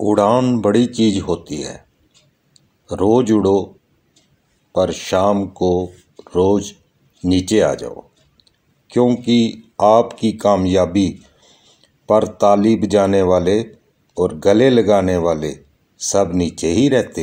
उड़ान बड़ी चीज़ होती है रोज़ उड़ो पर शाम को रोज़ नीचे आ जाओ क्योंकि आपकी कामयाबी पर ताली बजाने वाले और गले लगाने वाले सब नीचे ही रहते